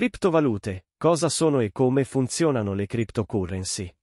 Criptovalute. Cosa sono e come funzionano le cryptocurrency?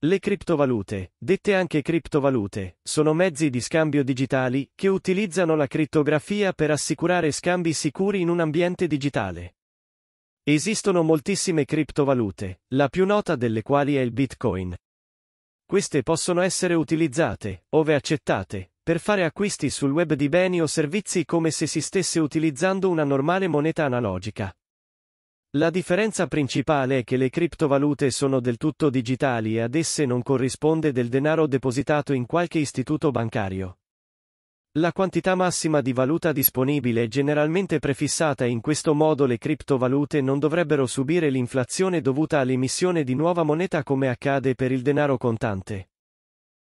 Le criptovalute, dette anche criptovalute, sono mezzi di scambio digitali che utilizzano la crittografia per assicurare scambi sicuri in un ambiente digitale. Esistono moltissime criptovalute, la più nota delle quali è il Bitcoin. Queste possono essere utilizzate, ove accettate, per fare acquisti sul web di beni o servizi come se si stesse utilizzando una normale moneta analogica. La differenza principale è che le criptovalute sono del tutto digitali e ad esse non corrisponde del denaro depositato in qualche istituto bancario. La quantità massima di valuta disponibile è generalmente prefissata e in questo modo le criptovalute non dovrebbero subire l'inflazione dovuta all'emissione di nuova moneta come accade per il denaro contante.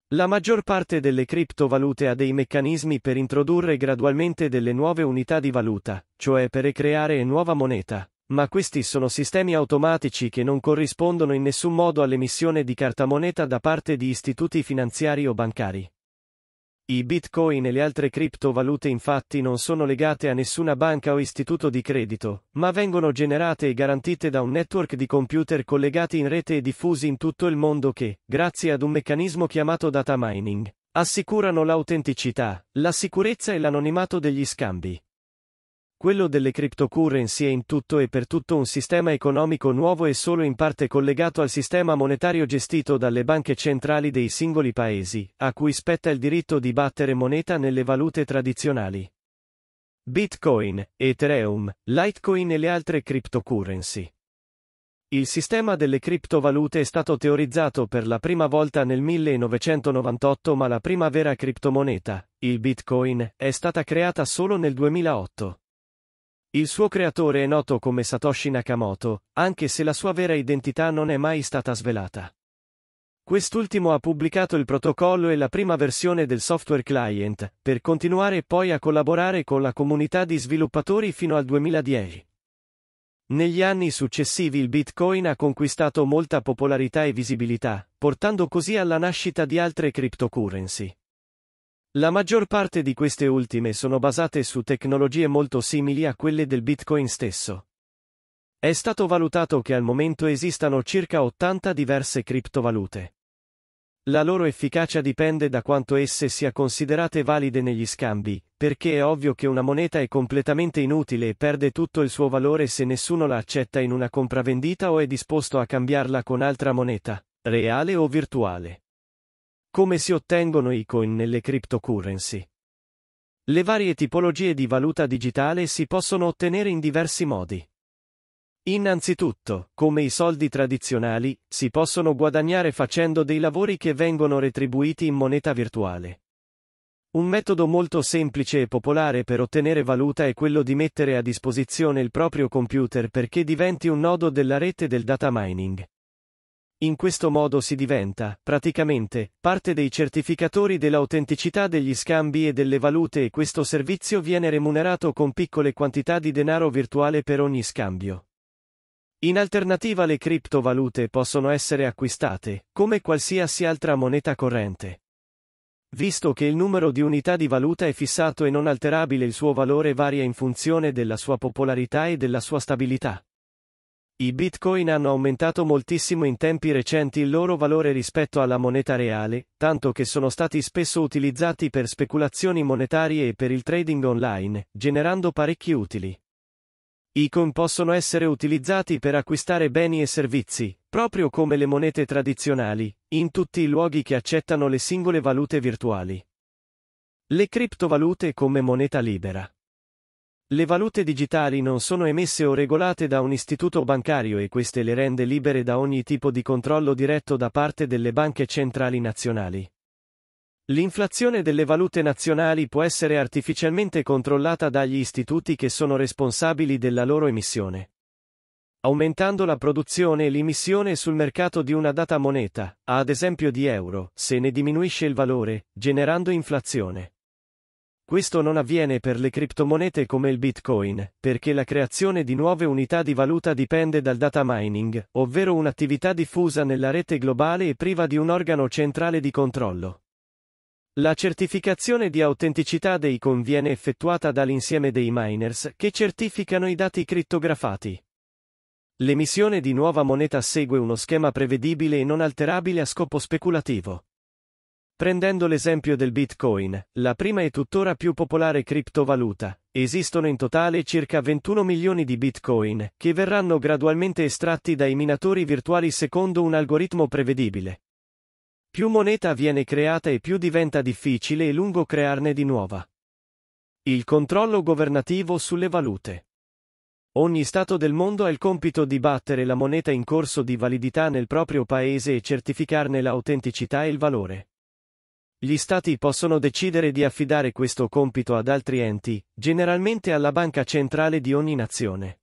La maggior parte delle criptovalute ha dei meccanismi per introdurre gradualmente delle nuove unità di valuta, cioè per creare nuova moneta. Ma questi sono sistemi automatici che non corrispondono in nessun modo all'emissione di cartamoneta da parte di istituti finanziari o bancari. I bitcoin e le altre criptovalute infatti non sono legate a nessuna banca o istituto di credito, ma vengono generate e garantite da un network di computer collegati in rete e diffusi in tutto il mondo che, grazie ad un meccanismo chiamato data mining, assicurano l'autenticità, la sicurezza e l'anonimato degli scambi. Quello delle cryptocurrency è in tutto e per tutto un sistema economico nuovo e solo in parte collegato al sistema monetario gestito dalle banche centrali dei singoli paesi, a cui spetta il diritto di battere moneta nelle valute tradizionali. Bitcoin, Ethereum, Litecoin e le altre cryptocurrency. Il sistema delle criptovalute è stato teorizzato per la prima volta nel 1998 ma la prima vera criptomoneta, il Bitcoin, è stata creata solo nel 2008. Il suo creatore è noto come Satoshi Nakamoto, anche se la sua vera identità non è mai stata svelata. Quest'ultimo ha pubblicato il protocollo e la prima versione del software client, per continuare poi a collaborare con la comunità di sviluppatori fino al 2010. Negli anni successivi il Bitcoin ha conquistato molta popolarità e visibilità, portando così alla nascita di altre cryptocurrency. La maggior parte di queste ultime sono basate su tecnologie molto simili a quelle del Bitcoin stesso. È stato valutato che al momento esistano circa 80 diverse criptovalute. La loro efficacia dipende da quanto esse sia considerate valide negli scambi, perché è ovvio che una moneta è completamente inutile e perde tutto il suo valore se nessuno la accetta in una compravendita o è disposto a cambiarla con altra moneta, reale o virtuale. Come si ottengono i coin nelle cryptocurrency? Le varie tipologie di valuta digitale si possono ottenere in diversi modi. Innanzitutto, come i soldi tradizionali, si possono guadagnare facendo dei lavori che vengono retribuiti in moneta virtuale. Un metodo molto semplice e popolare per ottenere valuta è quello di mettere a disposizione il proprio computer perché diventi un nodo della rete del data mining. In questo modo si diventa, praticamente, parte dei certificatori dell'autenticità degli scambi e delle valute e questo servizio viene remunerato con piccole quantità di denaro virtuale per ogni scambio. In alternativa le criptovalute possono essere acquistate, come qualsiasi altra moneta corrente. Visto che il numero di unità di valuta è fissato e non alterabile il suo valore varia in funzione della sua popolarità e della sua stabilità. I bitcoin hanno aumentato moltissimo in tempi recenti il loro valore rispetto alla moneta reale, tanto che sono stati spesso utilizzati per speculazioni monetarie e per il trading online, generando parecchi utili. I coin possono essere utilizzati per acquistare beni e servizi, proprio come le monete tradizionali, in tutti i luoghi che accettano le singole valute virtuali. Le criptovalute come moneta libera. Le valute digitali non sono emesse o regolate da un istituto bancario e queste le rende libere da ogni tipo di controllo diretto da parte delle banche centrali nazionali. L'inflazione delle valute nazionali può essere artificialmente controllata dagli istituti che sono responsabili della loro emissione. Aumentando la produzione e l'emissione sul mercato di una data moneta, ad esempio di euro, se ne diminuisce il valore, generando inflazione. Questo non avviene per le criptomonete come il Bitcoin, perché la creazione di nuove unità di valuta dipende dal data mining, ovvero un'attività diffusa nella rete globale e priva di un organo centrale di controllo. La certificazione di autenticità dei con viene effettuata dall'insieme dei miners che certificano i dati crittografati. L'emissione di nuova moneta segue uno schema prevedibile e non alterabile a scopo speculativo. Prendendo l'esempio del Bitcoin, la prima e tuttora più popolare criptovaluta, esistono in totale circa 21 milioni di Bitcoin, che verranno gradualmente estratti dai minatori virtuali secondo un algoritmo prevedibile. Più moneta viene creata e più diventa difficile e lungo crearne di nuova. Il controllo governativo sulle valute. Ogni Stato del mondo ha il compito di battere la moneta in corso di validità nel proprio paese e certificarne l'autenticità e il valore. Gli Stati possono decidere di affidare questo compito ad altri enti, generalmente alla banca centrale di ogni nazione.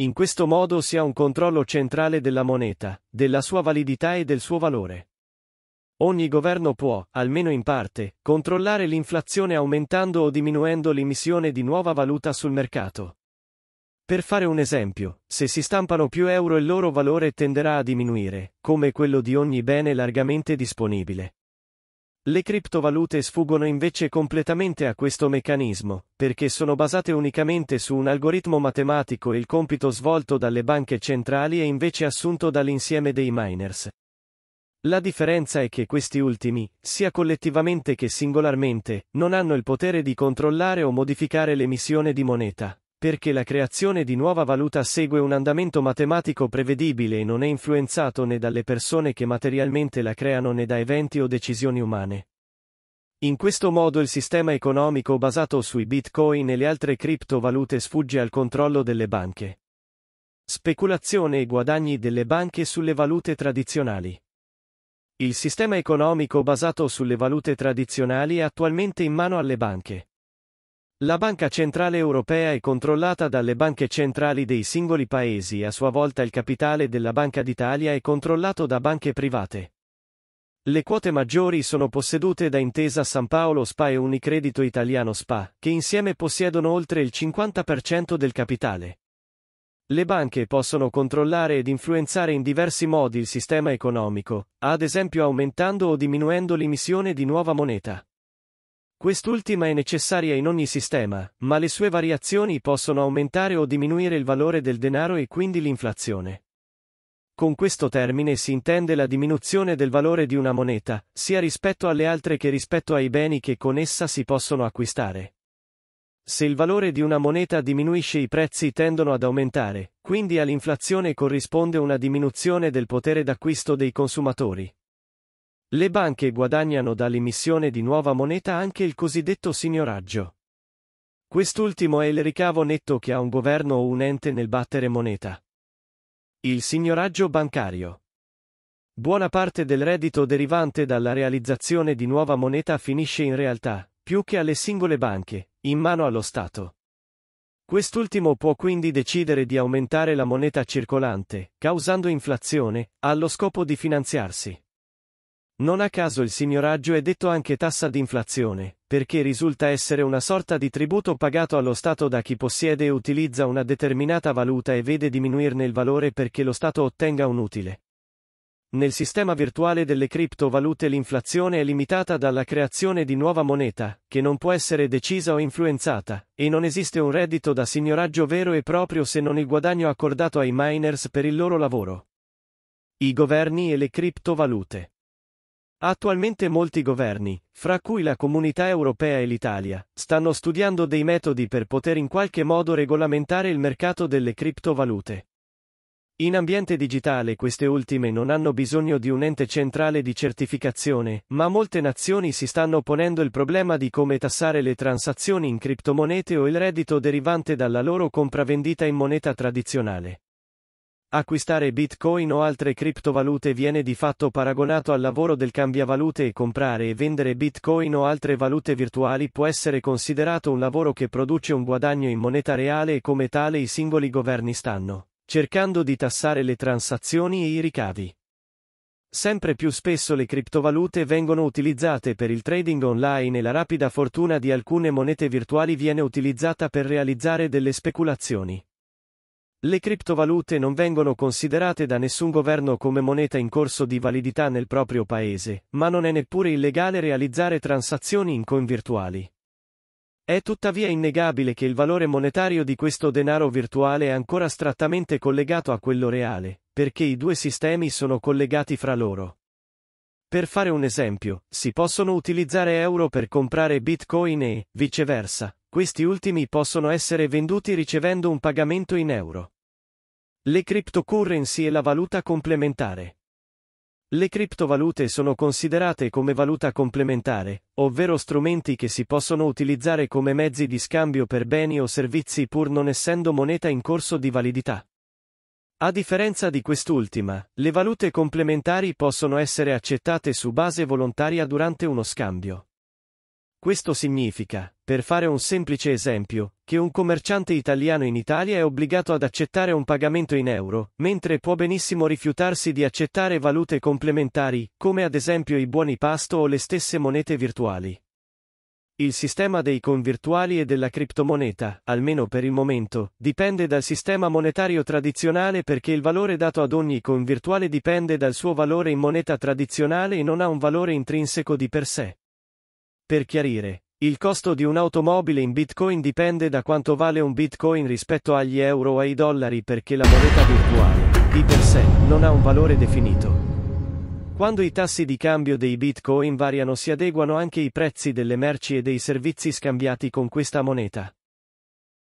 In questo modo si ha un controllo centrale della moneta, della sua validità e del suo valore. Ogni governo può, almeno in parte, controllare l'inflazione aumentando o diminuendo l'emissione di nuova valuta sul mercato. Per fare un esempio, se si stampano più euro il loro valore tenderà a diminuire, come quello di ogni bene largamente disponibile. Le criptovalute sfuggono invece completamente a questo meccanismo, perché sono basate unicamente su un algoritmo matematico e il compito svolto dalle banche centrali è invece assunto dall'insieme dei miners. La differenza è che questi ultimi, sia collettivamente che singolarmente, non hanno il potere di controllare o modificare l'emissione di moneta perché la creazione di nuova valuta segue un andamento matematico prevedibile e non è influenzato né dalle persone che materialmente la creano né da eventi o decisioni umane. In questo modo il sistema economico basato sui bitcoin e le altre criptovalute sfugge al controllo delle banche. Speculazione e guadagni delle banche sulle valute tradizionali. Il sistema economico basato sulle valute tradizionali è attualmente in mano alle banche. La Banca Centrale Europea è controllata dalle banche centrali dei singoli paesi e a sua volta il capitale della Banca d'Italia è controllato da banche private. Le quote maggiori sono possedute da Intesa San Paolo SPA e Unicredito Italiano SPA, che insieme possiedono oltre il 50% del capitale. Le banche possono controllare ed influenzare in diversi modi il sistema economico, ad esempio aumentando o diminuendo l'emissione di nuova moneta. Quest'ultima è necessaria in ogni sistema, ma le sue variazioni possono aumentare o diminuire il valore del denaro e quindi l'inflazione. Con questo termine si intende la diminuzione del valore di una moneta, sia rispetto alle altre che rispetto ai beni che con essa si possono acquistare. Se il valore di una moneta diminuisce i prezzi tendono ad aumentare, quindi all'inflazione corrisponde una diminuzione del potere d'acquisto dei consumatori, le banche guadagnano dall'emissione di nuova moneta anche il cosiddetto signoraggio. Quest'ultimo è il ricavo netto che ha un governo o un ente nel battere moneta. Il signoraggio bancario. Buona parte del reddito derivante dalla realizzazione di nuova moneta finisce in realtà, più che alle singole banche, in mano allo Stato. Quest'ultimo può quindi decidere di aumentare la moneta circolante, causando inflazione, allo scopo di finanziarsi. Non a caso il signoraggio è detto anche tassa d'inflazione, perché risulta essere una sorta di tributo pagato allo Stato da chi possiede e utilizza una determinata valuta e vede diminuirne il valore perché lo Stato ottenga un utile. Nel sistema virtuale delle criptovalute l'inflazione è limitata dalla creazione di nuova moneta, che non può essere decisa o influenzata, e non esiste un reddito da signoraggio vero e proprio se non il guadagno accordato ai miners per il loro lavoro. I governi e le criptovalute. Attualmente molti governi, fra cui la Comunità Europea e l'Italia, stanno studiando dei metodi per poter in qualche modo regolamentare il mercato delle criptovalute. In ambiente digitale queste ultime non hanno bisogno di un ente centrale di certificazione, ma molte nazioni si stanno ponendo il problema di come tassare le transazioni in criptomonete o il reddito derivante dalla loro compravendita in moneta tradizionale. Acquistare bitcoin o altre criptovalute viene di fatto paragonato al lavoro del cambiavalute e comprare e vendere bitcoin o altre valute virtuali può essere considerato un lavoro che produce un guadagno in moneta reale e come tale i singoli governi stanno cercando di tassare le transazioni e i ricavi. Sempre più spesso le criptovalute vengono utilizzate per il trading online e la rapida fortuna di alcune monete virtuali viene utilizzata per realizzare delle speculazioni. Le criptovalute non vengono considerate da nessun governo come moneta in corso di validità nel proprio paese, ma non è neppure illegale realizzare transazioni in coin virtuali. È tuttavia innegabile che il valore monetario di questo denaro virtuale è ancora strettamente collegato a quello reale, perché i due sistemi sono collegati fra loro. Per fare un esempio, si possono utilizzare euro per comprare bitcoin e, viceversa, questi ultimi possono essere venduti ricevendo un pagamento in euro. Le cryptocurrency e la valuta complementare. Le criptovalute sono considerate come valuta complementare, ovvero strumenti che si possono utilizzare come mezzi di scambio per beni o servizi pur non essendo moneta in corso di validità. A differenza di quest'ultima, le valute complementari possono essere accettate su base volontaria durante uno scambio. Questo significa, per fare un semplice esempio, che un commerciante italiano in Italia è obbligato ad accettare un pagamento in euro, mentre può benissimo rifiutarsi di accettare valute complementari, come ad esempio i buoni pasto o le stesse monete virtuali. Il sistema dei convirtuali e della criptomoneta, almeno per il momento, dipende dal sistema monetario tradizionale perché il valore dato ad ogni convirtuale dipende dal suo valore in moneta tradizionale e non ha un valore intrinseco di per sé. Per chiarire, il costo di un'automobile in bitcoin dipende da quanto vale un bitcoin rispetto agli euro o ai dollari perché la moneta virtuale, di per sé, non ha un valore definito. Quando i tassi di cambio dei bitcoin variano si adeguano anche i prezzi delle merci e dei servizi scambiati con questa moneta.